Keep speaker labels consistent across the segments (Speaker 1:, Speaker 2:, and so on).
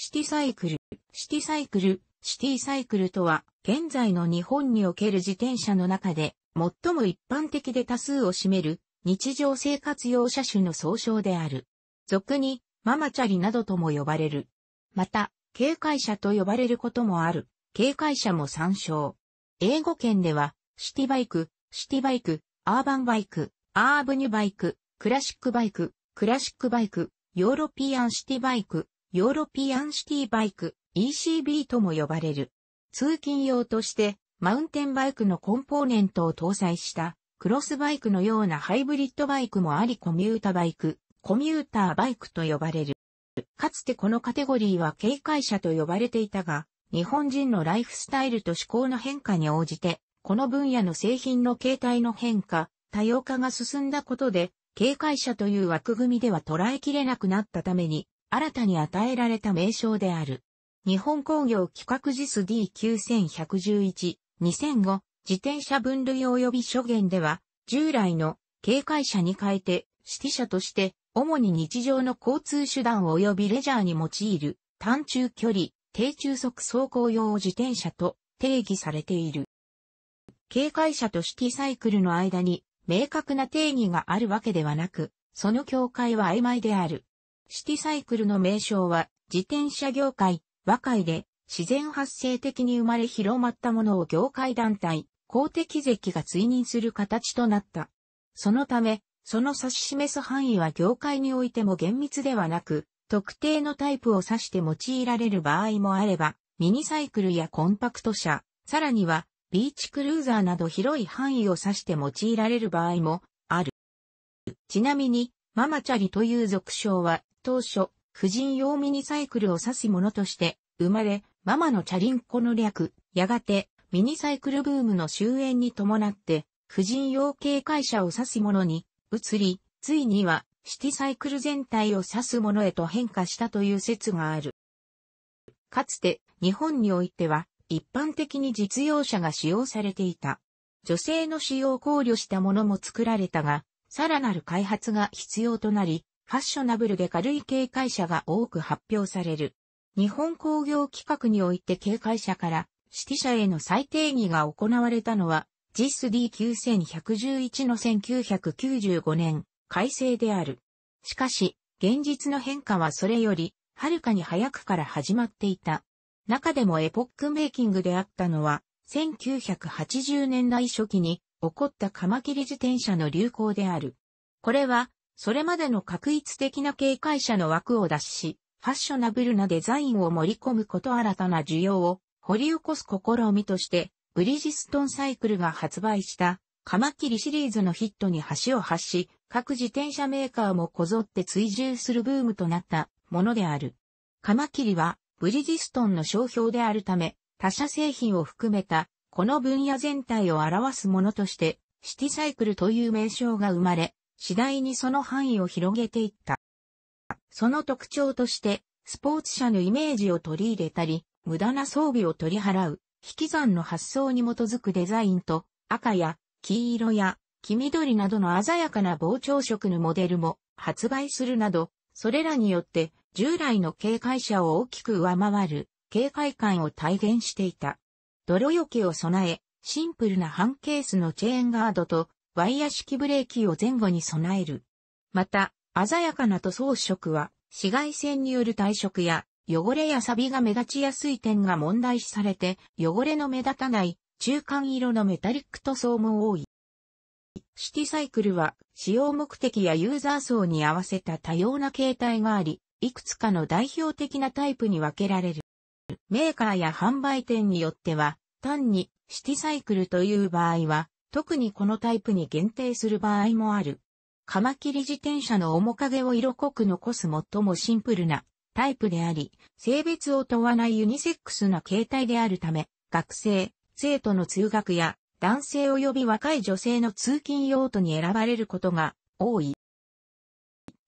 Speaker 1: シティサイクル、シティサイクル、シティサイクルとは、現在の日本における自転車の中で、最も一般的で多数を占める、日常生活用車種の総称である。俗に、ママチャリなどとも呼ばれる。また、警戒車と呼ばれることもある、警戒車も参照。英語圏では、シティバイク、シティバイク、アーバンバイク、アーブニュバイク、クラシックバイク、クラシックバイク、ヨーロピアンシティバイク、ヨーロピアンシティバイク ECB とも呼ばれる。通勤用としてマウンテンバイクのコンポーネントを搭載したクロスバイクのようなハイブリッドバイクもありコミュータバイク、コミューターバイクと呼ばれる。かつてこのカテゴリーは警戒車と呼ばれていたが、日本人のライフスタイルと思考の変化に応じて、この分野の製品の形態の変化、多様化が進んだことで、警戒車という枠組みでは捉えきれなくなったために、新たに与えられた名称である。日本工業規格 JIS D9111、2005自転車分類及び諸言では、従来の警戒車に変えて、指揮者として、主に日常の交通手段及びレジャーに用いる、短中距離、低中速走行用自転車と定義されている。警戒車と揮サイクルの間に明確な定義があるわけではなく、その境界は曖昧である。シティサイクルの名称は、自転車業界、和解で、自然発生的に生まれ広まったものを業界団体、公的席が追認する形となった。そのため、その指し示す範囲は業界においても厳密ではなく、特定のタイプを指して用いられる場合もあれば、ミニサイクルやコンパクト車、さらには、ビーチクルーザーなど広い範囲を指して用いられる場合もある。ちなみに、ママチャリという俗称は、当初、婦人用ミニサイクルを指すものとして、生まれ、ママのチャリンコの略、やがて、ミニサイクルブームの終焉に伴って、婦人用警戒車を指すものに、移り、ついには、シティサイクル全体を指すものへと変化したという説がある。かつて、日本においては、一般的に実用車が使用されていた。女性の使用を考慮したものも作られたが、さらなる開発が必要となり、ファッショナブルで軽い警戒車が多く発表される。日本工業規格において警戒車から指揮者への再定義が行われたのは、JIS D9111 の1995年改正である。しかし、現実の変化はそれより、はるかに早くから始まっていた。中でもエポックメイキングであったのは、1980年代初期に起こったカマキリ自転車の流行である。これはそれまでの確一的な警戒者の枠を脱し、ファッショナブルなデザインを盛り込むこと新たな需要を掘り起こす試みとして、ブリヂストンサイクルが発売したカマキリシリーズのヒットに橋を発し、各自転車メーカーもこぞって追従するブームとなったものである。カマキリはブリヂストンの商標であるため、他社製品を含めたこの分野全体を表すものとして、シティサイクルという名称が生まれ、次第にその範囲を広げていった。その特徴として、スポーツ車のイメージを取り入れたり、無駄な装備を取り払う、引き算の発想に基づくデザインと、赤や黄色や黄緑などの鮮やかな膨張色のモデルも発売するなど、それらによって従来の警戒車を大きく上回る警戒感を体現していた。泥除けを備え、シンプルな半ケースのチェーンガードとワイヤ式ブレーキを前後に備える。また、鮮やかな塗装色は、紫外線による退色や、汚れや錆が目立ちやすい点が問題視されて、汚れの目立たない中間色のメタリック塗装も多い。シティサイクルは使用目的やユーザー層に合わせた多様な形態があり、いくつかの代表的なタイプに分けられる。メーカーや販売店によっては、単にシティサイクルという場合は、特にこのタイプに限定する場合もある。カマキリ自転車の面影を色濃く残す最もシンプルなタイプであり、性別を問わないユニセックスな形態であるため、学生、生徒の通学や男性及び若い女性の通勤用途に選ばれることが多い。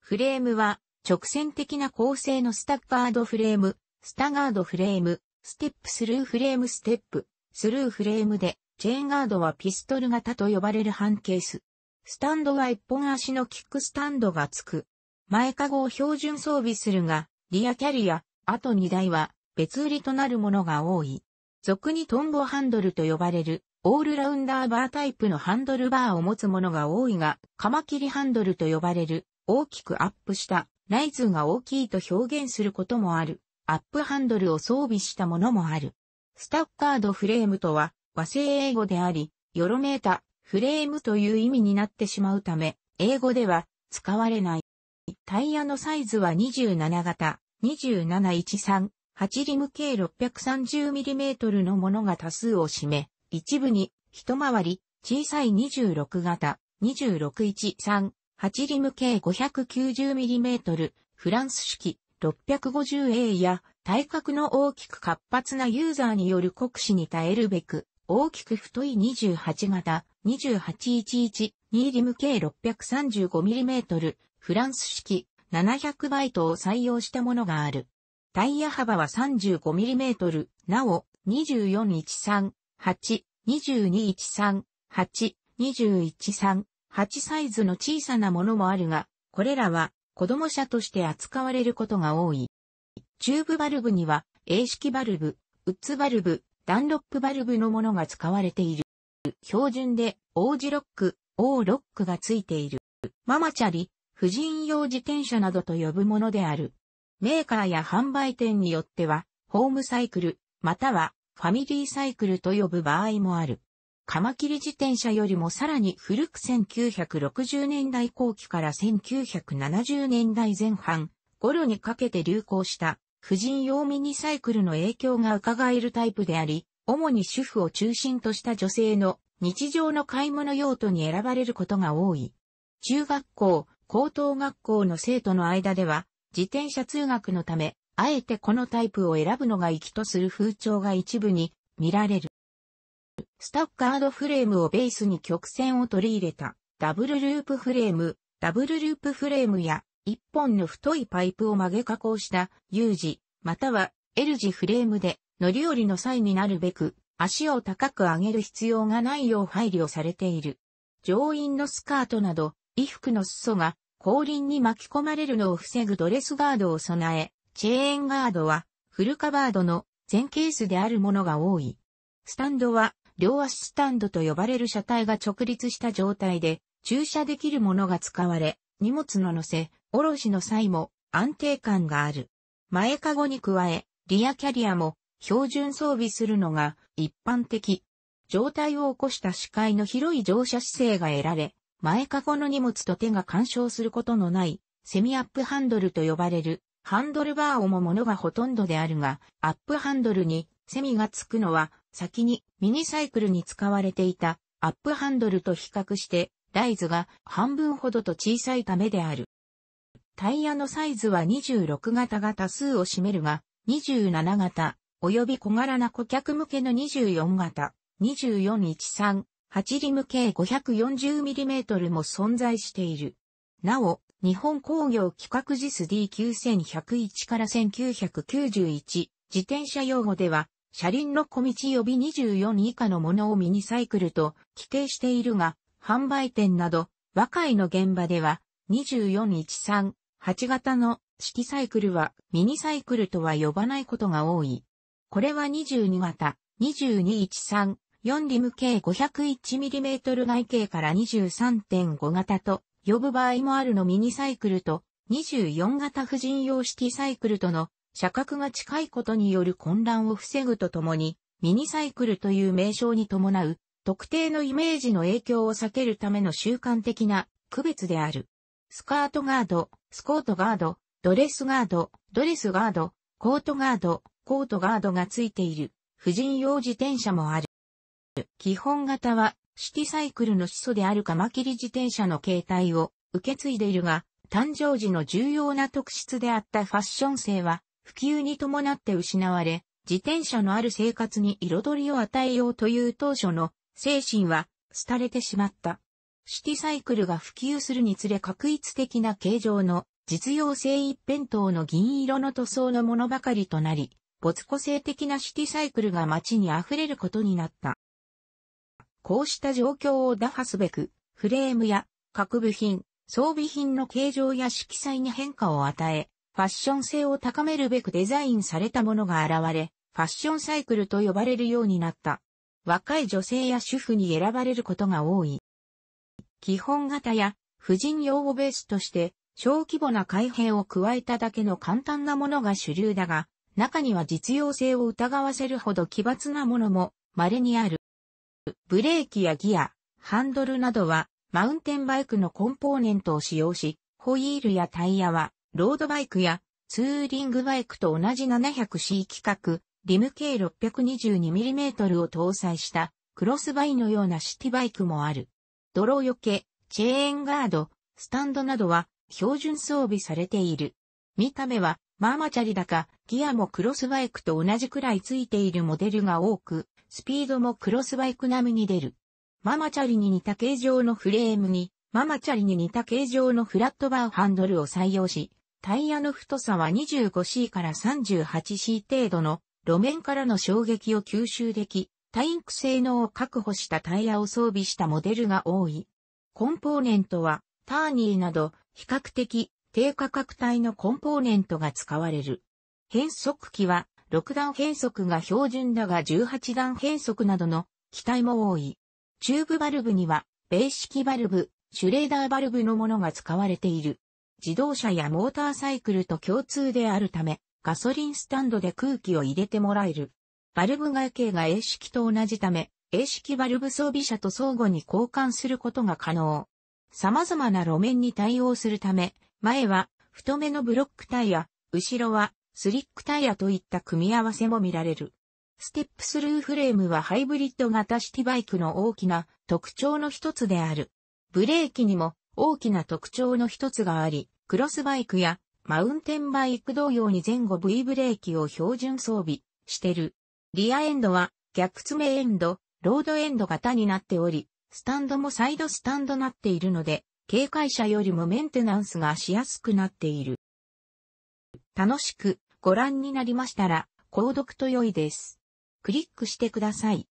Speaker 1: フレームは直線的な構成のスタッガードフレーム、スタガードフレーム、ステップスルーフレームステップ、スルーフレームでチェーンガードはピストル型と呼ばれる半ケース。スタンドは一本足のキックスタンドが付く。前かごを標準装備するが、リアキャリア、あと荷台は別売りとなるものが多い。俗にトンボハンドルと呼ばれる、オールラウンダーバータイプのハンドルバーを持つものが多いが、カマキリハンドルと呼ばれる、大きくアップした、ライズが大きいと表現することもある、アップハンドルを装備したものもある。スタッカードフレームとは、和製英語であり、よろめいたフレームという意味になってしまうため、英語では使われない。タイヤのサイズは27型、2713、8リム計 630mm のものが多数を占め、一部に一回り小さい26型、2613、8リム計 590mm、フランス式 650A や体格の大きく活発なユーザーによる酷使に耐えるべく、大きく太い28型、2811、2リム計 635mm、フランス式700バイトを採用したものがある。タイヤ幅は 35mm、なお、24138、22138、21138サイズの小さなものもあるが、これらは子供車として扱われることが多い。チューブバルブには、A 式バルブ、ウッズバルブ、ダンロップバルブのものが使われている。標準で、王子ロック、王ロックがついている。ママチャリ、婦人用自転車などと呼ぶものである。メーカーや販売店によっては、ホームサイクル、またはファミリーサイクルと呼ぶ場合もある。カマキリ自転車よりもさらに古く1960年代後期から1970年代前半頃にかけて流行した婦人用ミニサイクルの影響が伺えるタイプであり、主に主婦を中心とした女性の日常の買い物用途に選ばれることが多い。中学校、高等学校の生徒の間では、自転車通学のため、あえてこのタイプを選ぶのがきとする風潮が一部に見られる。スタッカードフレームをベースに曲線を取り入れたダブルループフレーム、ダブルループフレームや一本の太いパイプを曲げ加工した U 字、または L 字フレームで乗り降りの際になるべく、足を高く上げる必要がないよう配慮されている。上院のスカートなど、衣服の裾が後輪に巻き込まれるのを防ぐドレスガードを備え、チェーンガードはフルカバードの全ケースであるものが多い。スタンドは両足スタンドと呼ばれる車体が直立した状態で駐車できるものが使われ、荷物の乗せ、おろしの際も安定感がある。前かごに加え、リアキャリアも標準装備するのが一般的。状態を起こした視界の広い乗車姿勢が得られ、前かごの荷物と手が干渉することのないセミアップハンドルと呼ばれるハンドルバーをもものがほとんどであるが、アップハンドルにセミがつくのは先にミニサイクルに使われていたアップハンドルと比較してライズが半分ほどと小さいためである。タイヤのサイズは26型が多数を占めるが、27型、及び小柄な顧客向けの24型、2413、8リム計 540mm も存在している。なお、日本工業規格ジス D9101 から1991、自転車用語では、車輪の小道及び24以下のものをミニサイクルと規定しているが、販売店など、和解の現場では、2413、8型の式サイクルはミニサイクルとは呼ばないことが多い。これは22型、2213、4リム計 501mm 外径から23.5型と呼ぶ場合もあるのミニサイクルと24型婦人用式サイクルとの車格が近いことによる混乱を防ぐとともにミニサイクルという名称に伴う特定のイメージの影響を避けるための習慣的な区別である。スカートガード、スコートガード、ドレスガード、ドレスガード、コートガード、コートガードがついている、婦人用自転車もある。基本型は、シティサイクルの始祖であるカマキリ自転車の形態を受け継いでいるが、誕生時の重要な特質であったファッション性は、普及に伴って失われ、自転車のある生活に彩りを与えようという当初の精神は、廃れてしまった。シティサイクルが普及するにつれ確一的な形状の実用性一辺倒の銀色の塗装のものばかりとなり、没個性的なシティサイクルが街に溢れることになった。こうした状況を打破すべく、フレームや各部品、装備品の形状や色彩に変化を与え、ファッション性を高めるべくデザインされたものが現れ、ファッションサイクルと呼ばれるようになった。若い女性や主婦に選ばれることが多い。基本型や婦人用をベースとして小規模な改変を加えただけの簡単なものが主流だが、中には実用性を疑わせるほど奇抜なものも稀にある。ブレーキやギア、ハンドルなどはマウンテンバイクのコンポーネントを使用し、ホイールやタイヤはロードバイクやツーリングバイクと同じ 700C 規格リム 622mm を搭載したクロスバイのようなシティバイクもある。泥よけ、チェーンガード、スタンドなどは標準装備されている。見た目はマーマチャリだか、ギアもクロスバイクと同じくらいついているモデルが多く、スピードもクロスバイク並みに出る。ママチャリに似た形状のフレームに、ママチャリに似た形状のフラットバーハンドルを採用し、タイヤの太さは 25C から 38C 程度の路面からの衝撃を吸収でき、タインク性能を確保したタイヤを装備したモデルが多い。コンポーネントは、ターニーなど、比較的低価格帯のコンポーネントが使われる。変速機は、6段変速が標準だが18段変速などの機体も多い。チューブバルブには、ベー式バルブ、シュレーダーバルブのものが使われている。自動車やモーターサイクルと共通であるため、ガソリンスタンドで空気を入れてもらえる。バルブ外形が A 式と同じため、A 式バルブ装備車と相互に交換することが可能。様々な路面に対応するため、前は太めのブロックタイヤ、後ろはスリックタイヤといった組み合わせも見られる。ステップスルーフレームはハイブリッド型シティバイクの大きな特徴の一つである。ブレーキにも大きな特徴の一つがあり、クロスバイクやマウンテンバイク同様に前後 V ブレーキを標準装備してる。リアエンドは逆爪エンド、ロードエンド型になっており、スタンドもサイドスタンドなっているので、警戒車よりもメンテナンスがしやすくなっている。楽しくご覧になりましたら、購読と良いです。クリックしてください。